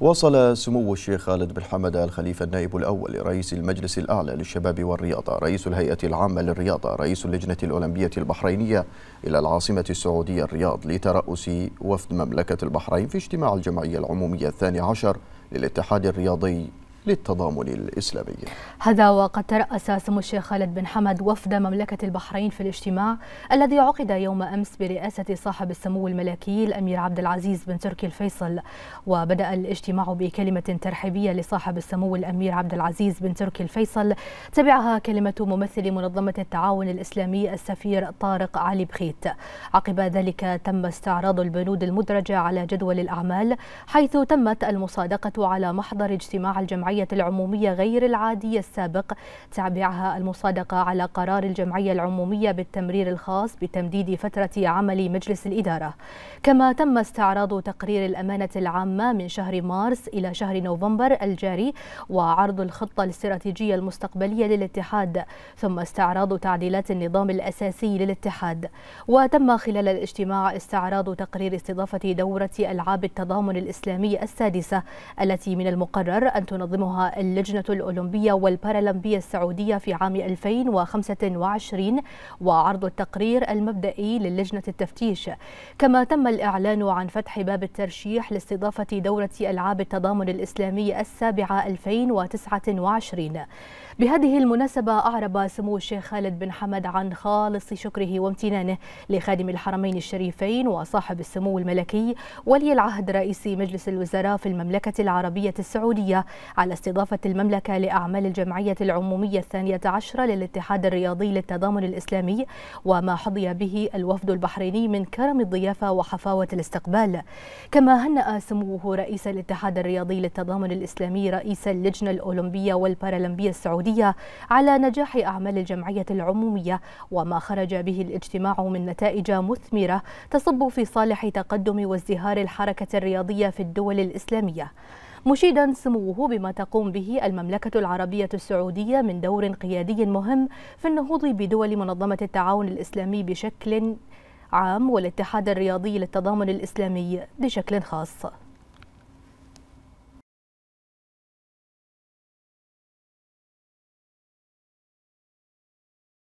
وصل سمو الشيخ خالد بن حمد الخليفة خليفة النائب الأول رئيس المجلس الأعلى للشباب والرياضة رئيس الهيئة العامة للرياضة رئيس اللجنة الأولمبية البحرينية إلى العاصمة السعودية الرياض لترأس وفد مملكة البحرين في اجتماع الجمعية العمومية الثاني عشر للاتحاد الرياضي للتضامن الإسلامي هذا وقد ترأس سمو الشيخ خالد بن حمد وفد مملكة البحرين في الاجتماع الذي عقد يوم أمس برئاسة صاحب السمو الملكي الأمير عبد العزيز بن تركي الفيصل وبدأ الاجتماع بكلمة ترحيبية لصاحب السمو الأمير عبد العزيز بن تركي الفيصل تبعها كلمة ممثل منظمة التعاون الإسلامي السفير طارق علي بخيت عقب ذلك تم استعراض البنود المدرجة على جدول الأعمال حيث تمت المصادقة على محضر اجتماع الجمعية الجمعية العمومية غير العادية السابق تابعها المصادقة على قرار الجمعية العمومية بالتمرير الخاص بتمديد فترة عمل مجلس الإدارة كما تم استعراض تقرير الأمانة العامة من شهر مارس إلى شهر نوفمبر الجاري وعرض الخطة الاستراتيجية المستقبلية للاتحاد ثم استعراض تعديلات النظام الأساسي للاتحاد وتم خلال الاجتماع استعراض تقرير استضافة دورة ألعاب التضامن الإسلامي السادسة التي من المقرر أن تنظم تقدمها اللجنة الأولمبية والبارالمبية السعودية في عام 2025 وعرض التقرير المبدئي للجنة التفتيش كما تم الإعلان عن فتح باب الترشيح لاستضافة دورة ألعاب التضامن الإسلامي السابعة 2029 بهذه المناسبة أعرب سمو الشيخ خالد بن حمد عن خالص شكره وامتنانه لخادم الحرمين الشريفين وصاحب السمو الملكي ولي العهد رئيس مجلس الوزراء في المملكة العربية السعودية على استضافة المملكة لأعمال الجمعية العمومية الثانية عشرة للاتحاد الرياضي للتضامن الإسلامي وما حظي به الوفد البحريني من كرم الضيافة وحفاوة الاستقبال كما هنأ سموه رئيس الاتحاد الرياضي للتضامن الإسلامي رئيس اللجنة الأولمبية والبارالمبية السعودية على نجاح أعمال الجمعية العمومية وما خرج به الاجتماع من نتائج مثمرة تصب في صالح تقدم وازدهار الحركة الرياضية في الدول الإسلامية مشيدا سموه بما تقوم به المملكة العربية السعودية من دور قيادي مهم في النهوض بدول منظمة التعاون الإسلامي بشكل عام والاتحاد الرياضي للتضامن الإسلامي بشكل خاص